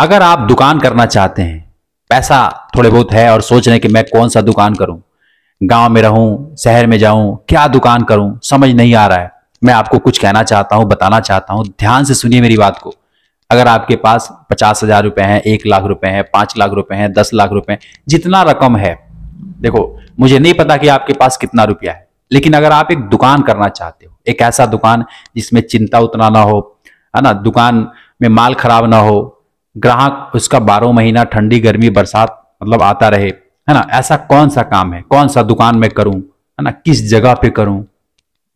अगर आप दुकान करना चाहते हैं पैसा थोड़े बहुत है और सोच रहे हैं कि मैं कौन सा दुकान करूं गांव में रहूं शहर में जाऊं क्या दुकान करूं समझ नहीं आ रहा है मैं आपको कुछ कहना चाहता हूं बताना चाहता हूं ध्यान से सुनिए मेरी बात को अगर आपके पास पचास हजार रुपए हैं एक लाख रुपए हैं पांच लाख रुपए हैं दस लाख रुपए जितना रकम है देखो मुझे नहीं पता कि आपके पास कितना रुपया है लेकिन अगर आप एक दुकान करना चाहते हो एक ऐसा दुकान जिसमें चिंता उतना ना हो है ना दुकान में माल खराब ना हो ग्राहक उसका बारह महीना ठंडी गर्मी बरसात मतलब आता रहे है ना ऐसा कौन सा काम है कौन सा दुकान में करूं है ना किस जगह पे करूं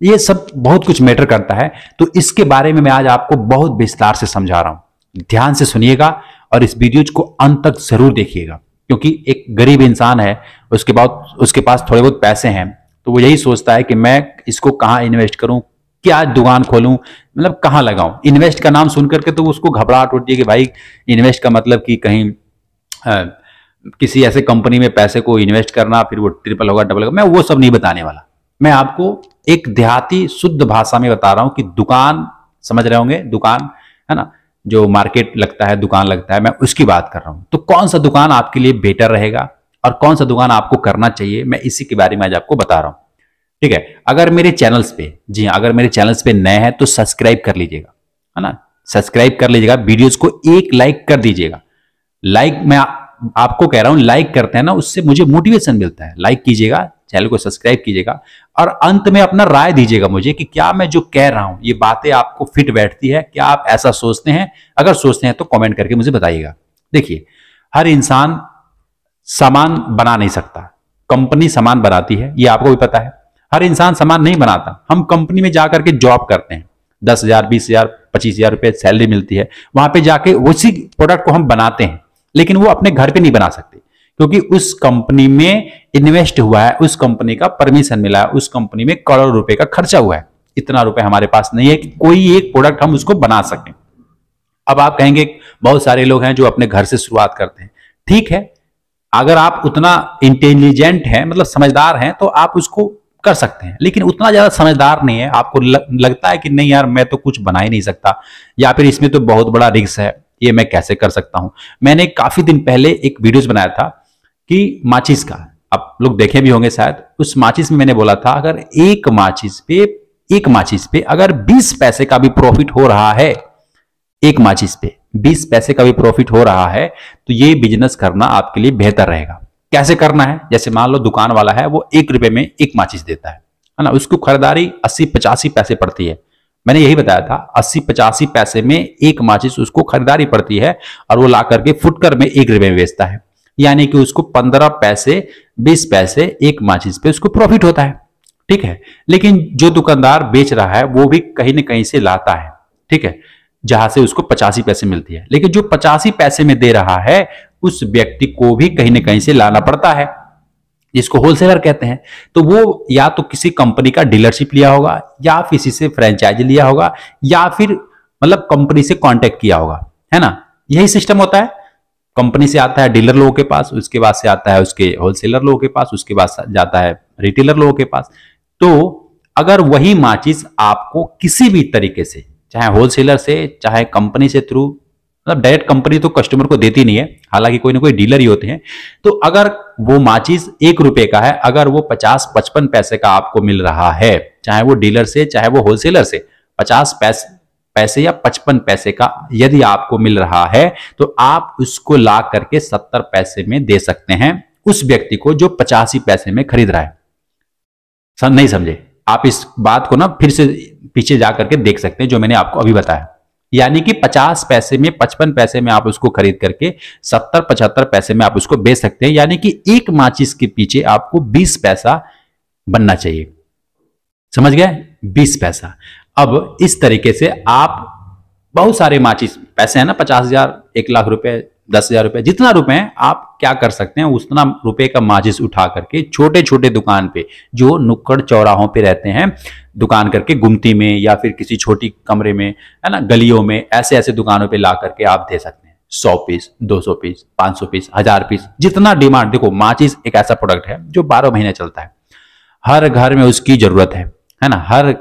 ये सब बहुत कुछ मैटर करता है तो इसके बारे में मैं आज आपको बहुत विस्तार से समझा रहा हूं ध्यान से सुनिएगा और इस वीडियो को अंत तक जरूर देखिएगा क्योंकि एक गरीब इंसान है उसके बाद उसके पास थोड़े बहुत पैसे हैं तो वो यही सोचता है कि मैं इसको कहाँ इन्वेस्ट करूँ क्या दुकान खोलूं मतलब कहाँ लगाऊं इन्वेस्ट का नाम सुन करके तो उसको घबराहट होती है कि भाई इन्वेस्ट का मतलब कि कहीं आ, किसी ऐसे कंपनी में पैसे को इन्वेस्ट करना फिर वो ट्रिपल होगा डबल होगा मैं वो सब नहीं बताने वाला मैं आपको एक देहाती शुद्ध भाषा में बता रहा हूं कि दुकान समझ रहे होंगे दुकान है ना जो मार्केट लगता है दुकान लगता है मैं उसकी बात कर रहा हूं तो कौन सा दुकान आपके लिए बेटर रहेगा और कौन सा दुकान आपको करना चाहिए मैं इसी के बारे में आज आपको बता रहा हूं ठीक है अगर मेरे चैनल्स पे जी हाँ, अगर मेरे चैनल्स पे नए हैं तो सब्सक्राइब कर लीजिएगा है ना सब्सक्राइब कर लीजिएगा वीडियोस को एक लाइक कर दीजिएगा लाइक मैं आ, आपको कह रहा हूं लाइक करते हैं ना उससे मुझे मोटिवेशन मिलता है लाइक कीजिएगा चैनल को सब्सक्राइब कीजिएगा और अंत में अपना राय दीजिएगा मुझे कि क्या मैं जो कह रहा हूं ये बातें आपको फिट बैठती है क्या आप ऐसा सोचते हैं अगर सोचते हैं तो कमेंट करके मुझे बताइएगा देखिए हर इंसान सामान बना नहीं सकता कंपनी सामान बनाती है ये आपको भी पता है हर इंसान समान नहीं बनाता हम कंपनी में जाकर के जॉब करते हैं दस हजार बीस हजार पच्चीस हजार रुपये सैलरी मिलती है वहां पे जाके उसी प्रोडक्ट को हम बनाते हैं लेकिन वो अपने घर पे नहीं बना सकते क्योंकि उस कंपनी में इन्वेस्ट हुआ है उस कंपनी का परमिशन मिला है उस कंपनी में करोड़ रुपए का खर्चा हुआ है इतना रुपए हमारे पास नहीं है कि कोई एक प्रोडक्ट हम उसको बना सकें अब आप कहेंगे बहुत सारे लोग हैं जो अपने घर से शुरुआत करते हैं ठीक है अगर आप उतना इंटेलिजेंट हैं मतलब समझदार हैं तो आप उसको कर सकते हैं लेकिन उतना ज्यादा समझदार नहीं है आपको लगता है कि नहीं यार मैं तो कुछ बना ही नहीं सकता या फिर इसमें तो बहुत बड़ा रिक्स है ये मैं कैसे कर सकता हूं मैंने काफी दिन पहले एक वीडियो बनाया था कि माचिस का आप लोग देखे भी होंगे शायद उस माचिस में मैंने बोला था अगर एक माचिस पे एक माचिस पे अगर 20 पैसे का भी प्रॉफिट हो रहा है एक माचिस पे 20 पैसे का भी प्रॉफिट हो रहा है तो ये बिजनेस करना आपके लिए बेहतर रहेगा कैसे करना है जैसे मान लो दुकान वाला है वो एक रुपए में एक माचिस देता है है ना उसकी खरीदारी अस्सी पचासी पैसे पड़ती है मैंने यही बताया था अस्सी पचासी पैसे में एक माचिस उसको खरीदारी पड़ती है और वो ला करके फुटकर में एक रुपए में बेचता है यानी कि उसको पंद्रह पैसे बीस पैसे एक माचिस पे उसको प्रॉफिट होता है ठीक है लेकिन जो दुकानदार बेच रहा है वो भी कहीं ना कहीं से लाता है ठीक है जहां से उसको पचासी पैसे मिलती है लेकिन जो पचासी पैसे में दे रहा है उस व्यक्ति को भी कहीं ना कहीं से लाना पड़ता है जिसको होलसेलर कहते हैं तो वो या तो किसी कंपनी का डीलरशिप लिया होगा या किसी से फ्रेंचाइज लिया होगा या फिर मतलब कंपनी से कांटेक्ट किया होगा है ना यही सिस्टम होता है कंपनी से आता है डीलर लोगों के पास उसके बाद से आता है उसके होलसेलर लोगों के पास उसके बाद जाता है रिटेलर लोगों के पास तो अगर वही माचिस आपको किसी भी तरीके से चाहे होलसेलर से चाहे कंपनी से थ्रू मतलब डायरेक्ट कंपनी तो कस्टमर को देती नहीं है हालांकि कोई ना कोई डीलर ही होते हैं तो अगर वो माचिस एक रुपए का है अगर वो पचास पचपन पैसे का आपको मिल रहा है चाहे वो डीलर से चाहे वो होलसेलर से पचास पैसे पैसे या पचपन पैसे का यदि आपको मिल रहा है तो आप उसको ला करके सत्तर पैसे में दे सकते हैं उस व्यक्ति को जो पचासी पैसे में खरीद रहा है सर नहीं समझे आप इस बात को ना फिर से पीछे जा करके देख सकते हैं जो मैंने आपको अभी बताया यानी कि 50 पैसे में 55 पैसे में आप उसको खरीद करके 70 75 पैसे में आप उसको बेच सकते हैं यानी कि एक माचिस के पीछे आपको 20 पैसा बनना चाहिए समझ गए 20 पैसा अब इस तरीके से आप बहुत सारे माचिस पैसे है ना पचास हजार एक लाख रुपए दस हजार रुपये जितना रुपए आप क्या कर सकते हैं उतना रुपए का माचिस उठा करके छोटे छोटे दुकान पे जो नुक्कड़ चौराहों पे रहते हैं दुकान करके गुमती में या फिर किसी छोटी कमरे में है ना गलियों में ऐसे ऐसे दुकानों पे ला करके आप दे सकते हैं सौ पीस दो सौ पीस पाँच सौ पीस हजार पीस जितना डिमांड देखो माचिस एक ऐसा प्रोडक्ट है जो बारह महीने चलता है हर घर में उसकी जरूरत है है ना हर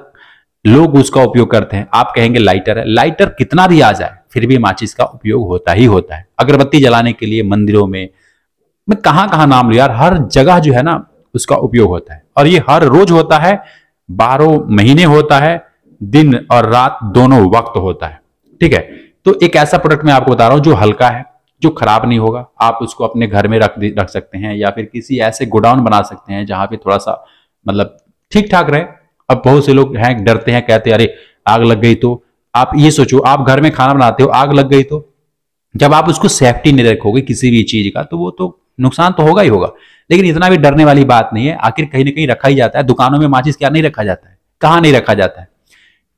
लोग उसका उपयोग करते हैं आप कहेंगे लाइटर है लाइटर कितना भी आ जाए फिर भी माचिस का उपयोग होता ही होता है अगरबत्ती जलाने के लिए मंदिरों में मैं कहां कहां नाम लू यार हर जगह जो है ना उसका उपयोग होता है और ये हर रोज होता है बारह महीने होता है दिन और रात दोनों वक्त होता है ठीक है तो एक ऐसा प्रोडक्ट मैं आपको बता रहा हूं जो हल्का है जो खराब नहीं होगा आप उसको अपने घर में रख रख सकते हैं या फिर किसी ऐसे गोडाउन बना सकते हैं जहां पे थोड़ा सा मतलब ठीक ठाक रहे अब बहुत से लोग हैं डरते हैं कहते हैं अरे आग लग गई तो आप ये सोचो आप घर में खाना बनाते हो आग लग गई तो जब आप उसको सेफ्टी नहीं रखोगे किसी भी चीज का तो वो तो नुकसान तो होगा ही होगा लेकिन इतना भी डरने वाली बात नहीं है आखिर कहीं ना कहीं रखा ही जाता है दुकानों में माचिस क्या नहीं रखा जाता है कहाँ नहीं रखा जाता है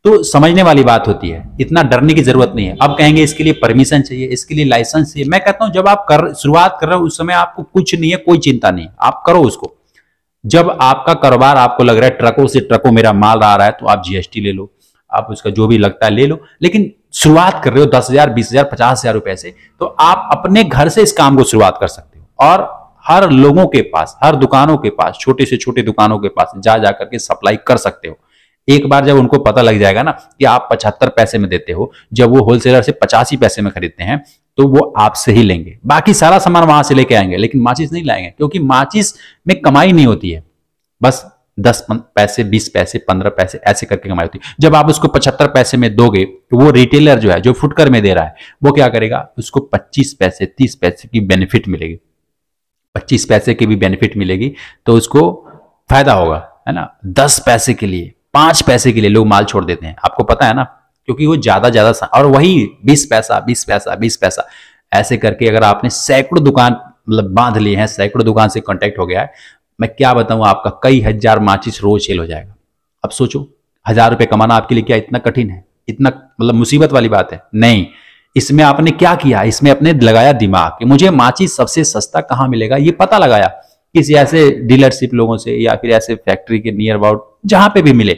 तो समझने वाली बात होती है इतना डरने की जरूरत नहीं है अब कहेंगे इसके लिए परमिशन चाहिए इसके लिए लाइसेंस चाहिए मैं कहता हूं जब आप कर शुरुआत कर रहे हो उस समय आपको कुछ नहीं है कोई चिंता नहीं आप करो उसको जब आपका कारोबार आपको लग रहा है ट्रकों से ट्रकों मेरा माल आ रहा है तो आप जीएसटी ले लो आप उसका जो भी लगता है ले लो लेकिन शुरुआत कर रहे हो दस हजार बीस हजार पचास हजार रुपए से तो आप अपने घर से इस काम को शुरुआत कर सकते हो और हर लोगों के पास हर दुकानों के पास छोटे से छोटे दुकानों के पास जा जा करके सप्लाई कर सकते हो एक बार जब उनको पता लग जाएगा ना कि आप पचहत्तर पैसे में देते हो जब वो होलसेलर से पचासी पैसे में खरीदते हैं तो वो आपसे ही लेंगे बाकी सारा सामान वहां से लेके आएंगे लेकिन माचिस नहीं लाएंगे क्योंकि माचिस में कमाई नहीं होती है बस दस पैसे बीस पैसे पंद्रह पैसे ऐसे करके कमाई होती है जब आप उसको पचहत्तर पैसे में दोगे तो वो रिटेलर जो है जो फुटकर में दे रहा है वो क्या करेगा उसको पच्चीस पैसे तीस पैसे की बेनिफिट मिलेगी पच्चीस पैसे की भी बेनिफिट मिलेगी तो उसको फायदा होगा है ना दस पैसे के लिए पांच पैसे के लिए लोग माल छोड़ देते हैं आपको पता है ना क्योंकि वो ज्यादा ज्यादा और वही बीस पैसा बीस पैसा बीस पैसा ऐसे करके अगर आपने सैकड़ों दुकान मतलब बांध लिए हैं सैकड़ों दुकान से कांटेक्ट हो गया है मैं क्या बताऊं आपका कई हजार माचिस रोज सेल हो जाएगा अब सोचो हजार रुपये कमाना आपके लिए क्या इतना कठिन है इतना मतलब मुसीबत वाली बात है नहीं इसमें आपने क्या किया इसमें आपने लगाया दिमाग कि मुझे माचिस सबसे सस्ता कहाँ मिलेगा ये पता लगाया किसी ऐसे डीलरशिप लोगों से या फिर ऐसे फैक्ट्री के नियर अबाउट जहां पे भी मिले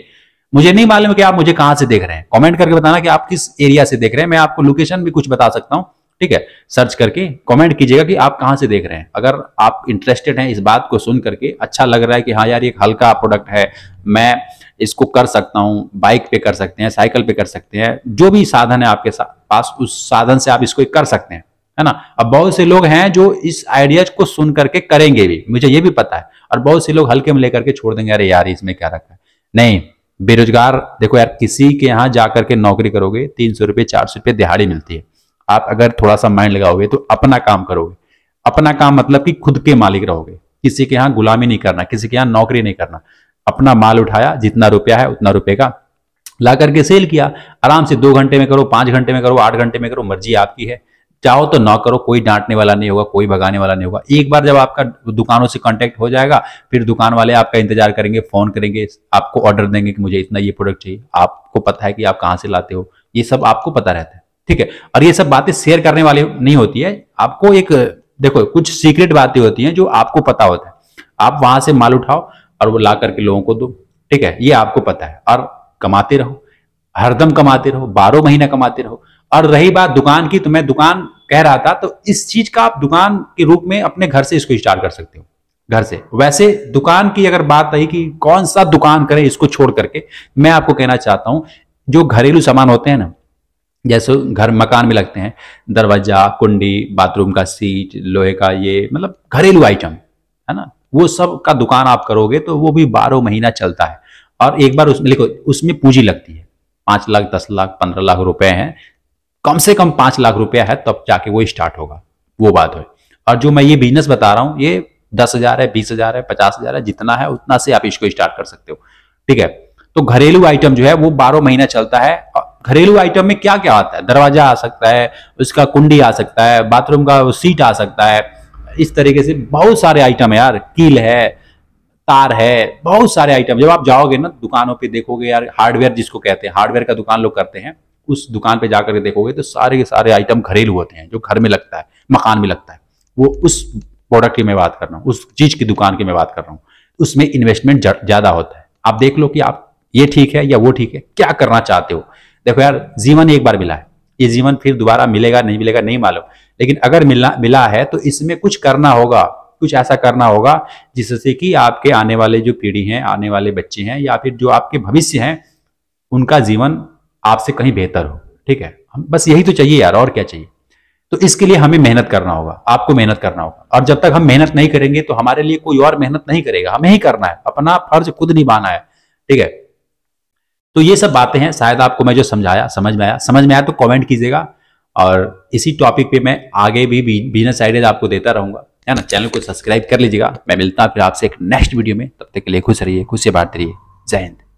मुझे नहीं मालूम कि आप मुझे कहां से देख रहे हैं कमेंट करके बताना कि आप किस एरिया से देख रहे हैं मैं आपको लोकेशन भी कुछ बता सकता हूं ठीक है सर्च करके कमेंट कीजिएगा कि आप कहाँ से देख रहे हैं अगर आप इंटरेस्टेड हैं इस बात को सुन करके अच्छा लग रहा है कि हाँ यार एक हल्का प्रोडक्ट है मैं इसको कर सकता हूँ बाइक पे कर सकते हैं साइकिल पे कर सकते हैं जो भी साधन है आपके पास उस साधन से आप इसको कर सकते हैं है ना अब बहुत से लोग हैं जो इस आइडियाज को सुन करके करेंगे भी मुझे ये भी पता है और बहुत से लोग हल्के में लेकर के छोड़ देंगे अरे यार इसमें क्या रखा है नहीं बेरोजगार देखो यार किसी के यहाँ जाकर के नौकरी करोगे तीन सौ रुपये चार सौ रुपये दिहाड़ी मिलती है आप अगर थोड़ा सा माइंड लगाओगे तो अपना काम करोगे अपना काम मतलब कि खुद के मालिक रहोगे किसी के यहाँ गुलामी नहीं करना किसी के यहाँ नौकरी नहीं करना अपना माल उठाया जितना रुपया है उतना रुपये का ला करके सेल किया आराम से दो घंटे में करो पांच घंटे में करो आठ घंटे में करो मर्जी आपकी है चाहो तो ना करो कोई डांटने वाला नहीं होगा कोई भगाने वाला नहीं होगा एक बार जब आपका दुकानों से कांटेक्ट हो जाएगा फिर दुकान वाले आपका इंतजार करेंगे फोन करेंगे आपको ऑर्डर देंगे कि मुझे इतना ये प्रोडक्ट चाहिए आपको पता है कि आप कहाँ से लाते हो ये सब आपको पता रहता है ठीक है और ये सब बातें शेयर करने वाली नहीं होती है आपको एक देखो कुछ सीक्रेट बातें होती हैं जो आपको पता होता है आप वहां से माल उठाओ और वो ला करके लोगों को दो ठीक है ये आपको पता है और कमाते रहो हरदम कमाते रहो बारह महीना कमाते रहो और रही बात दुकान की तो मैं दुकान कह रहा था तो इस चीज का आप दुकान के रूप में अपने घर से इसको स्टार्ट कर सकते हो घर से वैसे दुकान की अगर बात आई कि कौन सा दुकान करें इसको छोड़ करके मैं आपको कहना चाहता हूं जो घरेलू सामान होते हैं ना जैसे घर मकान में लगते हैं दरवाजा कुंडी बाथरूम का सीट लोहे का ये मतलब घरेलू आइटम है ना वो सब का दुकान आप करोगे तो वो भी बारह महीना चलता है और एक बार उसमें लिखो उसमें पूंजी लगती है पांच लाख दस लाख पंद्रह लाख रुपए हैं कम से कम पांच लाख रुपया है तब तो जाके वो स्टार्ट होगा वो बात है और जो मैं ये बिजनेस बता रहा हूँ ये दस हजार है बीस हजार है पचास हजार है जितना है उतना से आप इसको स्टार्ट कर सकते हो ठीक है तो घरेलू आइटम जो है वो बारह महीना चलता है घरेलू आइटम में क्या क्या आता है दरवाजा आ सकता है उसका कुंडी आ सकता है बाथरूम का सीट आ सकता है इस तरीके से बहुत सारे आइटम है यार कील है तार है बहुत सारे आइटम जब आप जाओगे ना दुकानों पे देखोगे यार हार्डवेयर जिसको कहते हैं हार्डवेयर का दुकान लोग करते हैं उस दुकान पे जाकर के देखोगे तो सारे के सारे आइटम घरेलू होते हैं जो घर में लगता है मकान में लगता है वो उस प्रोडक्ट की मैं बात कर रहा हूँ उस चीज की दुकान की मैं बात कर रहा हूँ उसमें इन्वेस्टमेंट ज्यादा होता है आप देख लो कि आप ये ठीक है या वो ठीक है क्या करना चाहते हो देखो यार जीवन एक बार मिला है ये जीवन फिर दोबारा मिलेगा नहीं मिलेगा नहीं मालूम लेकिन अगर मिला मिला है तो इसमें कुछ करना होगा कुछ ऐसा करना होगा जिससे कि आपके आने वाले जो पीढ़ी हैं आने वाले बच्चे हैं या फिर जो आपके भविष्य हैं उनका जीवन आपसे कहीं बेहतर हो ठीक है बस यही तो चाहिए यार और क्या चाहिए तो इसके लिए हमें मेहनत करना होगा आपको मेहनत करना होगा और जब तक हम मेहनत नहीं करेंगे तो हमारे लिए कोई और मेहनत नहीं करेगा हमें ही करना है अपना फर्ज खुद निभाना है ठीक है तो ये सब बातें हैं शायद आपको मैं जो समझाया समझ में आया समझ में आया तो कमेंट कीजिएगा और इसी टॉपिक पे मैं आगे भी बिजनेस आइडियाज आपको देता रहूंगा है ना चैनल को सब्सक्राइब कर लीजिएगा मैं मिलता हूँ फिर आपसे एक नेक्स्ट वीडियो में तब तक के लिए खुश रहिए खुश से बात रहिए जय हिंद